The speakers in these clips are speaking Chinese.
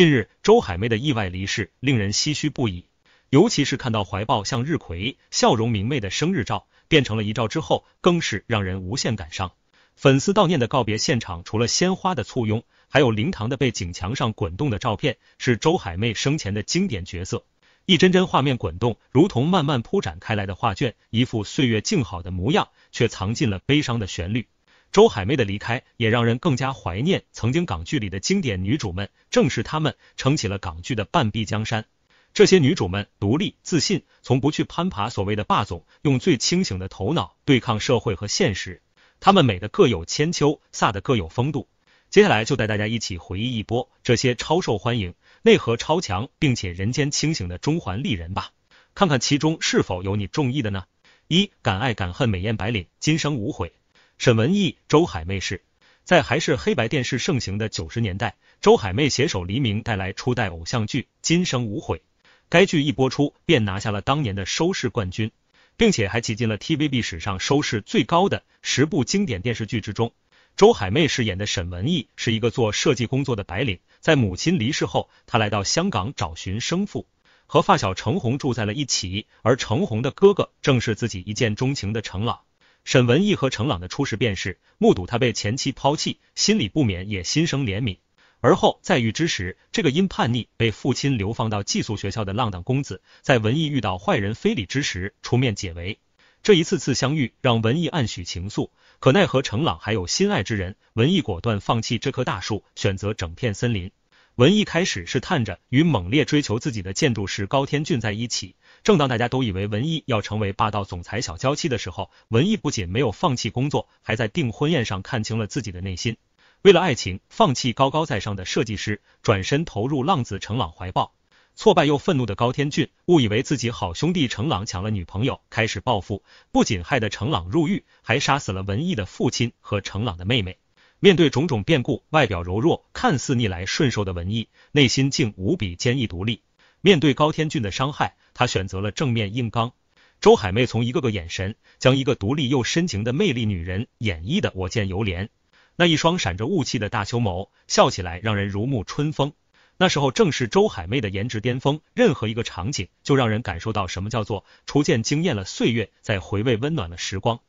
近日，周海媚的意外离世令人唏嘘不已。尤其是看到怀抱向日葵、笑容明媚的生日照变成了一照之后，更是让人无限感伤。粉丝悼念的告别现场，除了鲜花的簇拥，还有灵堂的背景墙上滚动的照片，是周海媚生前的经典角色。一帧帧画面滚动，如同慢慢铺展开来的画卷，一副岁月静好的模样，却藏进了悲伤的旋律。周海媚的离开也让人更加怀念曾经港剧里的经典女主们，正是她们撑起了港剧的半壁江山。这些女主们独立自信，从不去攀爬所谓的霸总，用最清醒的头脑对抗社会和现实。她们美的各有千秋，飒的各有风度。接下来就带大家一起回忆一波这些超受欢迎、内核超强并且人间清醒的中环丽人吧，看看其中是否有你中意的呢？一敢爱敢恨美艳白领，今生无悔。沈文艺、周海媚是在还是黑白电视盛行的九十年代，周海媚携手黎明带来初代偶像剧《今生无悔》。该剧一播出便拿下了当年的收视冠军，并且还挤进了 TVB 史上收视最高的十部经典电视剧之中。周海媚饰演的沈文艺是一个做设计工作的白领，在母亲离世后，她来到香港找寻生父，和发小程红住在了一起，而程红的哥哥正是自己一见钟情的程朗。沈文艺和程朗的初识便是目睹他被前妻抛弃，心里不免也心生怜悯。而后再遇之时，这个因叛逆被父亲流放到寄宿学校的浪荡公子，在文艺遇到坏人非礼之时，出面解围。这一次次相遇，让文艺暗许情愫。可奈何程朗还有心爱之人，文艺果断放弃这棵大树，选择整片森林。文艺开始试探着与猛烈追求自己的建筑师高天俊在一起。正当大家都以为文艺要成为霸道总裁小娇妻的时候，文艺不仅没有放弃工作，还在订婚宴上看清了自己的内心，为了爱情放弃高高在上的设计师，转身投入浪子程朗怀抱。挫败又愤怒的高天俊误以为自己好兄弟程朗抢了女朋友，开始报复，不仅害得程朗入狱，还杀死了文艺的父亲和程朗的妹妹。面对种种变故，外表柔弱、看似逆来顺受的文艺，内心竟无比坚毅独立。面对高天俊的伤害，她选择了正面硬刚。周海媚从一个个眼神，将一个独立又深情的魅力女人演绎的我见犹怜。那一双闪着雾气的大秋眸，笑起来让人如沐春风。那时候正是周海媚的颜值巅峰，任何一个场景就让人感受到什么叫做逐渐惊艳了岁月，在回味温暖了时光。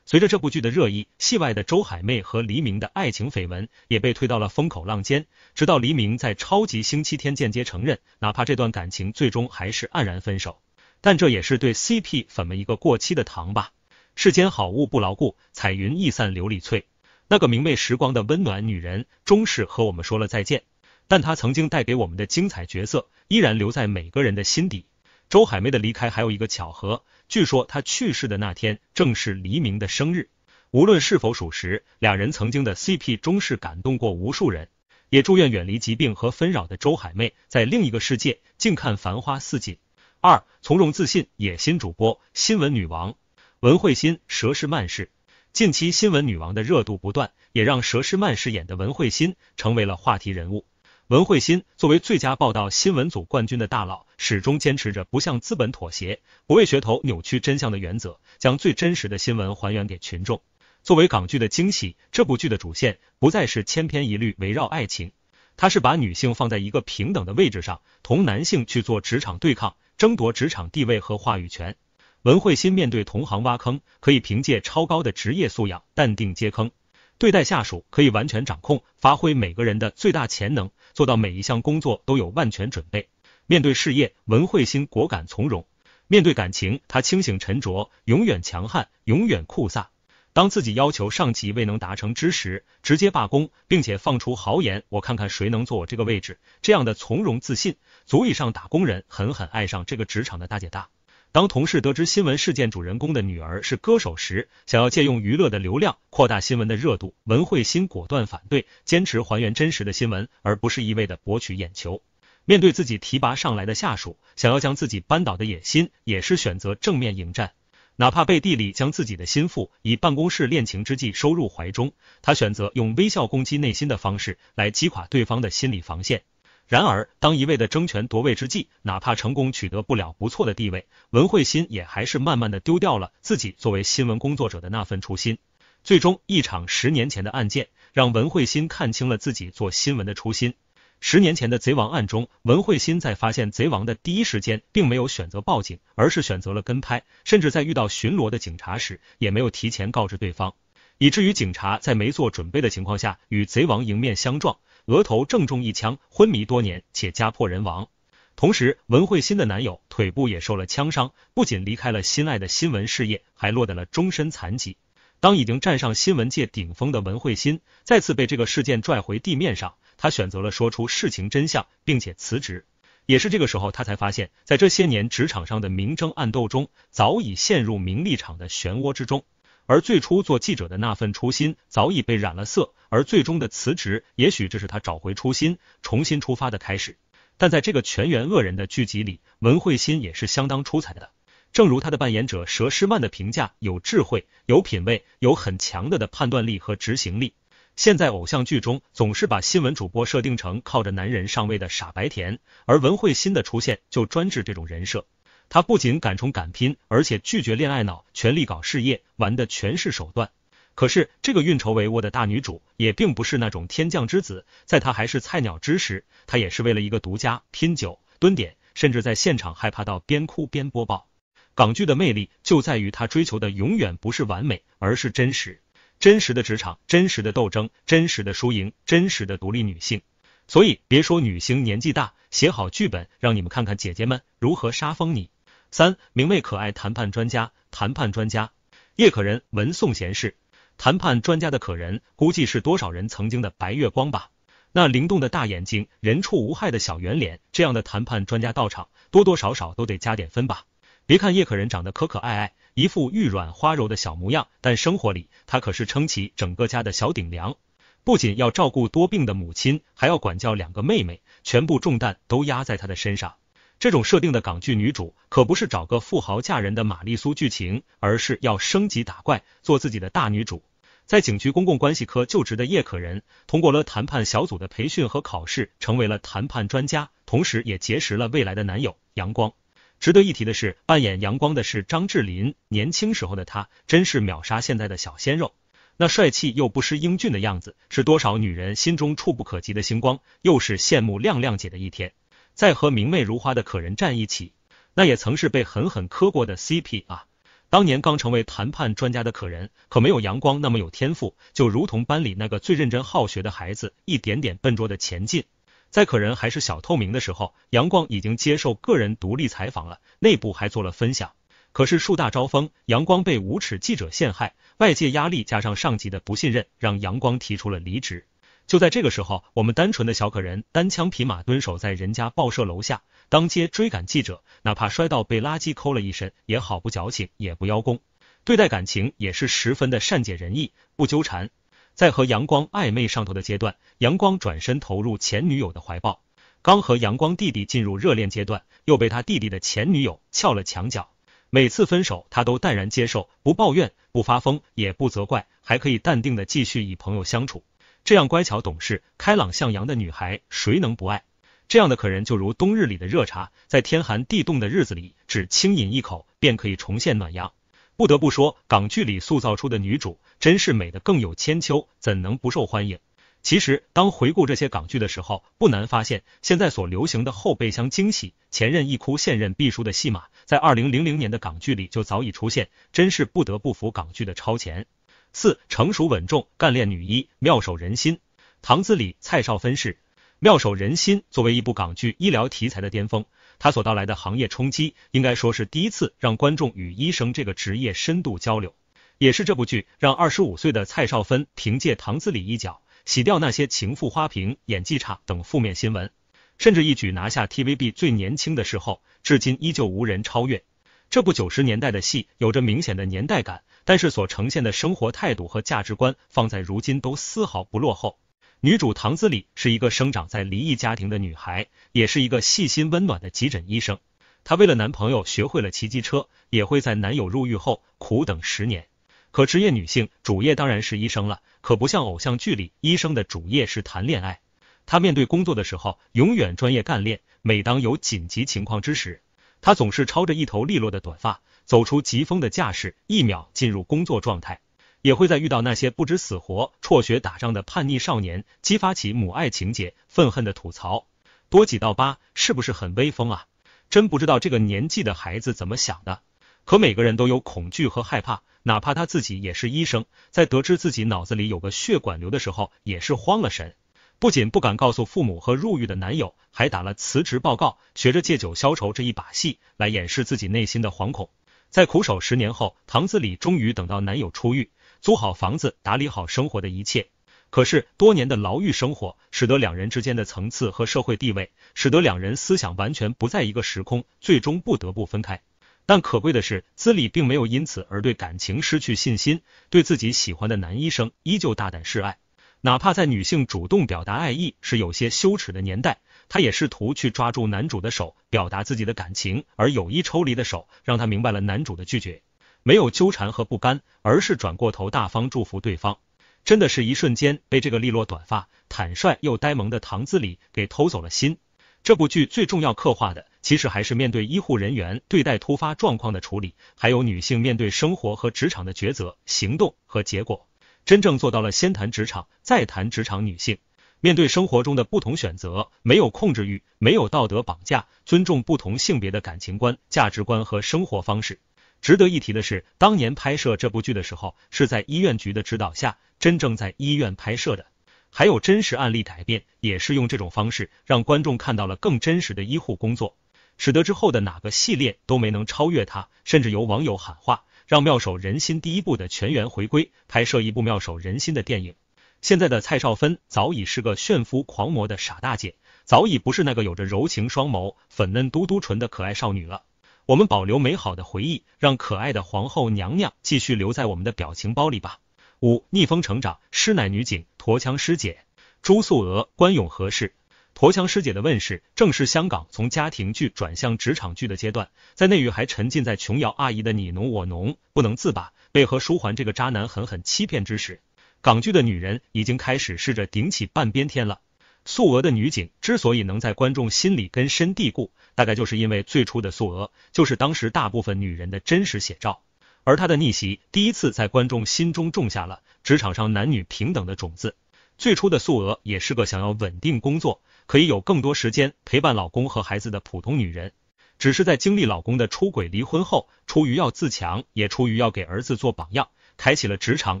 随着这部剧的热议，戏外的周海媚和黎明的爱情绯闻也被推到了风口浪尖。直到黎明在《超级星期天》间接承认，哪怕这段感情最终还是黯然分手，但这也是对 CP 粉们一个过期的糖吧？世间好物不牢固，彩云易散琉璃脆。那个明媚时光的温暖女人，终是和我们说了再见。但她曾经带给我们的精彩角色，依然留在每个人的心底。周海媚的离开还有一个巧合。据说他去世的那天正是黎明的生日，无论是否属实，两人曾经的 CP 终是感动过无数人。也祝愿远离疾病和纷扰的周海媚，在另一个世界静看繁花似锦。二，从容自信，野心主播，新闻女王文慧欣，佘诗曼是。近期新闻女王的热度不断，也让佘诗曼饰演的文慧欣成为了话题人物。文慧心作为最佳报道新闻组冠军的大佬，始终坚持着不向资本妥协、不为噱头扭曲真相的原则，将最真实的新闻还原给群众。作为港剧的惊喜，这部剧的主线不再是千篇一律围绕爱情，它是把女性放在一个平等的位置上，同男性去做职场对抗，争夺职场地位和话语权。文慧心面对同行挖坑，可以凭借超高的职业素养，淡定接坑。对待下属，可以完全掌控，发挥每个人的最大潜能，做到每一项工作都有万全准备。面对事业，文慧心果敢从容；面对感情，她清醒沉着，永远强悍，永远酷飒。当自己要求上级未能达成之时，直接罢工，并且放出豪言：“我看看谁能坐我这个位置。”这样的从容自信，足以让打工人狠狠爱上这个职场的大姐大。当同事得知新闻事件主人公的女儿是歌手时，想要借用娱乐的流量扩大新闻的热度，文慧心果断反对，坚持还原真实的新闻，而不是一味的博取眼球。面对自己提拔上来的下属，想要将自己扳倒的野心，也是选择正面迎战，哪怕背地里将自己的心腹以办公室恋情之计收入怀中，他选择用微笑攻击内心的方式来击垮对方的心理防线。然而，当一味的争权夺位之际，哪怕成功取得不了不错的地位，文慧心也还是慢慢的丢掉了自己作为新闻工作者的那份初心。最终，一场十年前的案件让文慧心看清了自己做新闻的初心。十年前的贼王案中，文慧心在发现贼王的第一时间，并没有选择报警，而是选择了跟拍，甚至在遇到巡逻的警察时，也没有提前告知对方，以至于警察在没做准备的情况下，与贼王迎面相撞。额头正中一枪，昏迷多年，且家破人亡。同时，文慧欣的男友腿部也受了枪伤，不仅离开了心爱的新闻事业，还落得了终身残疾。当已经站上新闻界顶峰的文慧欣再次被这个事件拽回地面上，他选择了说出事情真相，并且辞职。也是这个时候，他才发现，在这些年职场上的明争暗斗中，早已陷入名利场的漩涡之中。而最初做记者的那份初心早已被染了色，而最终的辞职，也许这是他找回初心、重新出发的开始。但在这个全员恶人的剧集里，文慧心也是相当出彩的。正如他的扮演者佘诗曼的评价：有智慧、有品味、有很强的的判断力和执行力。现在偶像剧中总是把新闻主播设定成靠着男人上位的傻白甜，而文慧心的出现就专治这种人设。她不仅敢冲敢拼，而且拒绝恋爱脑，全力搞事业，玩的全是手段。可是，这个运筹帷幄的大女主，也并不是那种天降之子。在她还是菜鸟之时，她也是为了一个独家拼酒蹲点，甚至在现场害怕到边哭边播报。港剧的魅力就在于，她追求的永远不是完美，而是真实。真实的职场，真实的斗争，真实的输赢，真实的独立女性。所以，别说女星年纪大，写好剧本，让你们看看姐姐们如何杀疯你。三明媚可爱谈判专家，谈判专家叶可人，文颂贤士。谈判专家的可人，估计是多少人曾经的白月光吧？那灵动的大眼睛，人畜无害的小圆脸，这样的谈判专家到场，多多少少都得加点分吧。别看叶可人长得可可爱爱，一副玉软花柔的小模样，但生活里她可是撑起整个家的小顶梁，不仅要照顾多病的母亲，还要管教两个妹妹，全部重担都压在他的身上。这种设定的港剧女主可不是找个富豪嫁人的玛丽苏剧情，而是要升级打怪，做自己的大女主。在警局公共关系科就职的叶可人，通过了谈判小组的培训和考试，成为了谈判专家，同时也结识了未来的男友阳光。值得一提的是，扮演阳光的是张智霖，年轻时候的他真是秒杀现在的小鲜肉，那帅气又不失英俊的样子，是多少女人心中触不可及的星光，又是羡慕亮亮姐的一天。在和明媚如花的可人站一起，那也曾是被狠狠磕过的 CP 啊！当年刚成为谈判专家的可人，可没有阳光那么有天赋，就如同班里那个最认真好学的孩子，一点点笨拙的前进。在可人还是小透明的时候，阳光已经接受个人独立采访了，内部还做了分享。可是树大招风，阳光被无耻记者陷害，外界压力加上上级的不信任，让阳光提出了离职。就在这个时候，我们单纯的小可人单枪匹马蹲守在人家报社楼下，当街追赶记者，哪怕摔到被垃圾抠了一身也好，不矫情，也不邀功。对待感情也是十分的善解人意，不纠缠。在和阳光暧昧上头的阶段，阳光转身投入前女友的怀抱。刚和阳光弟弟进入热恋阶段，又被他弟弟的前女友撬了墙角。每次分手，他都淡然接受，不抱怨，不发疯，也不责怪，还可以淡定的继续与朋友相处。这样乖巧懂事、开朗向阳的女孩，谁能不爱？这样的可人就如冬日里的热茶，在天寒地冻的日子里，只轻饮一口便可以重现暖阳。不得不说，港剧里塑造出的女主真是美的更有千秋，怎能不受欢迎？其实，当回顾这些港剧的时候，不难发现，现在所流行的后备箱惊喜、前任一哭、现任必输的戏码，在二零零零年的港剧里就早已出现，真是不得不服港剧的超前。四成熟稳重、干练女医妙手仁心，唐自礼、蔡少芬是妙手仁心作为一部港剧医疗题材的巅峰，它所到来的行业冲击，应该说是第一次让观众与医生这个职业深度交流。也是这部剧让二十五岁的蔡少芬凭借唐自礼一角，洗掉那些情妇、花瓶、演技差等负面新闻，甚至一举拿下 TVB 最年轻的时候，至今依旧无人超越。这部九十年代的戏有着明显的年代感，但是所呈现的生活态度和价值观放在如今都丝毫不落后。女主唐子李是一个生长在离异家庭的女孩，也是一个细心温暖的急诊医生。她为了男朋友学会了骑机车，也会在男友入狱后苦等十年。可职业女性主业当然是医生了，可不像偶像剧里医生的主业是谈恋爱。她面对工作的时候永远专业干练，每当有紧急情况之时。他总是抄着一头利落的短发，走出疾风的架势，一秒进入工作状态。也会在遇到那些不知死活、辍学打仗的叛逆少年，激发起母爱情节，愤恨的吐槽：多几道疤是不是很威风啊？真不知道这个年纪的孩子怎么想的。可每个人都有恐惧和害怕，哪怕他自己也是医生，在得知自己脑子里有个血管瘤的时候，也是慌了神。不仅不敢告诉父母和入狱的男友，还打了辞职报告，学着借酒消愁这一把戏来掩饰自己内心的惶恐。在苦守十年后，唐自礼终于等到男友出狱，租好房子，打理好生活的一切。可是多年的牢狱生活使得两人之间的层次和社会地位使得两人思想完全不在一个时空，最终不得不分开。但可贵的是，资礼并没有因此而对感情失去信心，对自己喜欢的男医生依旧大胆示爱。哪怕在女性主动表达爱意是有些羞耻的年代，她也试图去抓住男主的手，表达自己的感情，而有意抽离的手，让他明白了男主的拒绝，没有纠缠和不甘，而是转过头，大方祝福对方。真的是一瞬间被这个利落短发、坦率又呆萌的唐自礼给偷走了心。这部剧最重要刻画的，其实还是面对医护人员对待突发状况的处理，还有女性面对生活和职场的抉择、行动和结果。真正做到了先谈职场，再谈职场女性。面对生活中的不同选择，没有控制欲，没有道德绑架，尊重不同性别的感情观、价值观和生活方式。值得一提的是，当年拍摄这部剧的时候，是在医院局的指导下，真正在医院拍摄的。还有真实案例改变，也是用这种方式让观众看到了更真实的医护工作，使得之后的哪个系列都没能超越它，甚至有网友喊话。让《妙手仁心》第一部的全员回归，拍摄一部《妙手仁心》的电影。现在的蔡少芬早已是个炫夫狂魔的傻大姐，早已不是那个有着柔情双眸、粉嫩嘟嘟唇的可爱少女了。我们保留美好的回忆，让可爱的皇后娘娘继续留在我们的表情包里吧。五逆风成长，师奶女警，驼枪师姐，朱素娥，关咏和氏。《婆强师姐》的问世，正是香港从家庭剧转向职场剧的阶段。在内娱还沉浸在琼瑶阿姨的“你侬我侬”不能自拔，被何书桓这个渣男狠狠欺骗之时，港剧的女人已经开始试着顶起半边天了。素娥的女警之所以能在观众心里根深蒂固，大概就是因为最初的素娥就是当时大部分女人的真实写照，而她的逆袭第一次在观众心中种下了职场上男女平等的种子。最初的素娥也是个想要稳定工作。可以有更多时间陪伴老公和孩子的普通女人，只是在经历老公的出轨离婚后，出于要自强，也出于要给儿子做榜样，开启了职场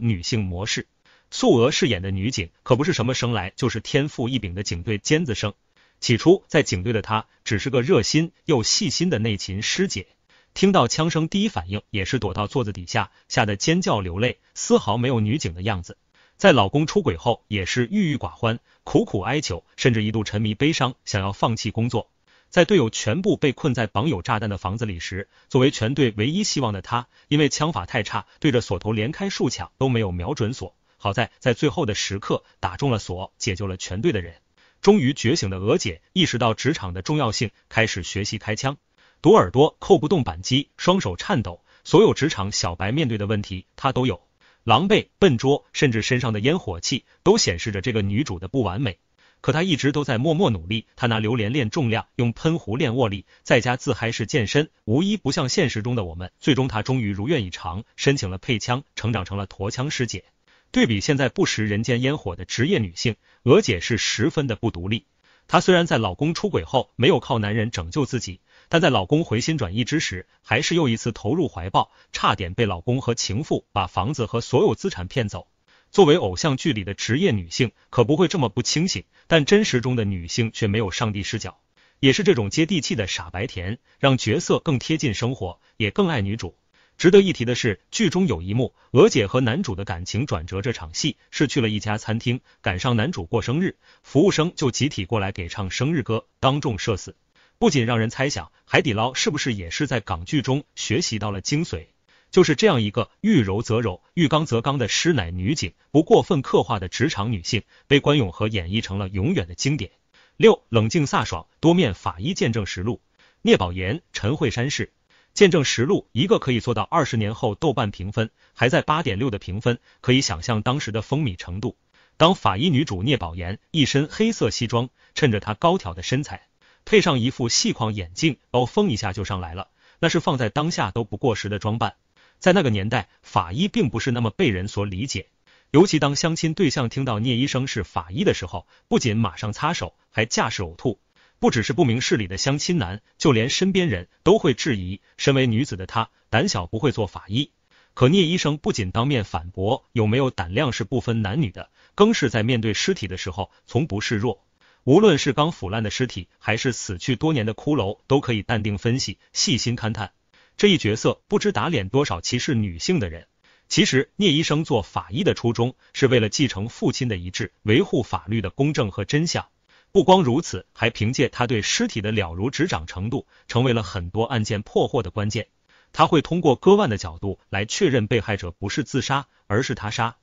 女性模式。素娥饰演的女警可不是什么生来就是天赋异禀的警队尖子生，起初在警队的她只是个热心又细心的内勤师姐，听到枪声第一反应也是躲到桌子底下，吓得尖叫流泪，丝毫没有女警的样子。在老公出轨后，也是郁郁寡欢，苦苦哀求，甚至一度沉迷悲伤，想要放弃工作。在队友全部被困在绑有炸弹的房子里时，作为全队唯一希望的他，因为枪法太差，对着锁头连开数枪都没有瞄准锁。好在在最后的时刻打中了锁，解救了全队的人。终于觉醒的娥姐意识到职场的重要性，开始学习开枪。堵耳朵扣不动扳机，双手颤抖，所有职场小白面对的问题，她都有。狼狈、笨拙，甚至身上的烟火气，都显示着这个女主的不完美。可她一直都在默默努力，她拿榴莲练重量，用喷壶练握力，在家自嗨式健身，无一不像现实中的我们。最终，她终于如愿以偿，申请了配枪，成长成了驼枪师姐。对比现在不食人间烟火的职业女性，娥姐是十分的不独立。她虽然在老公出轨后，没有靠男人拯救自己。但在老公回心转意之时，还是又一次投入怀抱，差点被老公和情妇把房子和所有资产骗走。作为偶像剧里的职业女性，可不会这么不清醒，但真实中的女性却没有上帝视角，也是这种接地气的傻白甜，让角色更贴近生活，也更爱女主。值得一提的是，剧中有一幕，娥姐和男主的感情转折，这场戏是去了一家餐厅，赶上男主过生日，服务生就集体过来给唱生日歌，当众社死。不仅让人猜想海底捞是不是也是在港剧中学习到了精髓，就是这样一个遇柔则柔，遇刚则刚的师奶女警，不过分刻画的职场女性，被关咏荷演绎成了永远的经典。六冷静飒爽多面法医见证实录，聂宝言、陈慧珊饰《见证实录》，一个可以做到二十年后豆瓣评分还在八点六的评分，可以想象当时的风靡程度。当法医女主聂宝言一身黑色西装，衬着她高挑的身材。配上一副细框眼镜，欧风一下就上来了。那是放在当下都不过时的装扮。在那个年代，法医并不是那么被人所理解。尤其当相亲对象听到聂医生是法医的时候，不仅马上擦手，还架势呕吐。不只是不明事理的相亲男，就连身边人都会质疑。身为女子的她，胆小不会做法医。可聂医生不仅当面反驳，有没有胆量是不分男女的，更是在面对尸体的时候从不示弱。无论是刚腐烂的尸体，还是死去多年的骷髅，都可以淡定分析、细心勘探。这一角色不知打脸多少歧视女性的人。其实，聂医生做法医的初衷是为了继承父亲的遗志，维护法律的公正和真相。不光如此，还凭借他对尸体的了如指掌程度，成为了很多案件破获的关键。他会通过割腕的角度来确认被害者不是自杀，而是他杀。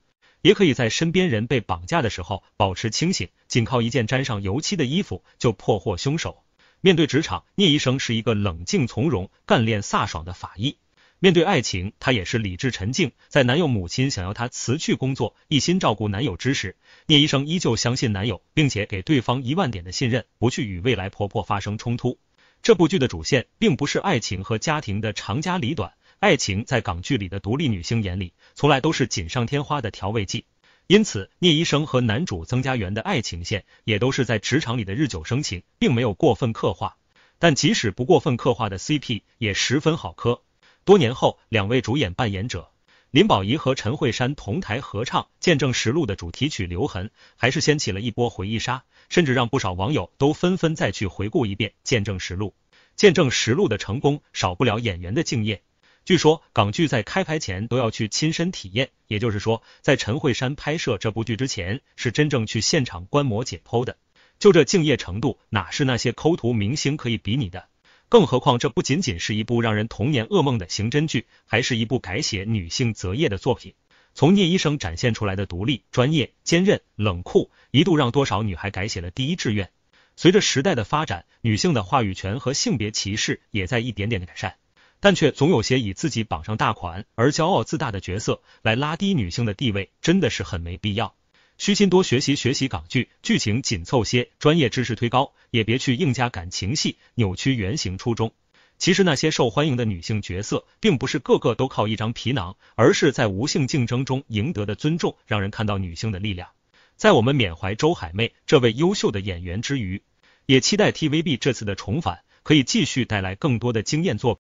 也可以在身边人被绑架的时候保持清醒，仅靠一件沾上油漆的衣服就破获凶手。面对职场，聂医生是一个冷静从容、干练飒爽的法医；面对爱情，他也是理智沉静。在男友母亲想要他辞去工作、一心照顾男友之时，聂医生依旧相信男友，并且给对方一万点的信任，不去与未来婆婆发生冲突。这部剧的主线并不是爱情和家庭的长家里短。爱情在港剧里的独立女性眼里，从来都是锦上添花的调味剂。因此，聂医生和男主曾家源的爱情线也都是在职场里的日久生情，并没有过分刻画。但即使不过分刻画的 CP，也十分好磕。多年后，两位主演扮演者林保怡和陈慧珊同台合唱《见证实录》的主题曲《留痕》，还是掀起了一波回忆杀，甚至让不少网友都纷纷再去回顾一遍《见证实录》。《见证实录》的成功，少不了演员的敬业。据说港剧在开拍前都要去亲身体验，也就是说，在陈慧珊拍摄这部剧之前，是真正去现场观摩解剖的。就这敬业程度，哪是那些抠图明星可以比拟的？更何况，这不仅仅是一部让人童年噩梦的刑侦剧，还是一部改写女性择业的作品。从聂医生展现出来的独立、专业、坚韧、冷酷，一度让多少女孩改写了第一志愿。随着时代的发展，女性的话语权和性别歧视也在一点点的改善。但却总有些以自己绑上大款而骄傲自大的角色来拉低女性的地位，真的是很没必要。虚心多学习学习港剧，剧情紧凑些，专业知识推高，也别去硬加感情戏，扭曲原型初衷。其实那些受欢迎的女性角色，并不是个个都靠一张皮囊，而是在无性竞争中赢得的尊重，让人看到女性的力量。在我们缅怀周海媚这位优秀的演员之余，也期待 TVB 这次的重返可以继续带来更多的惊艳作。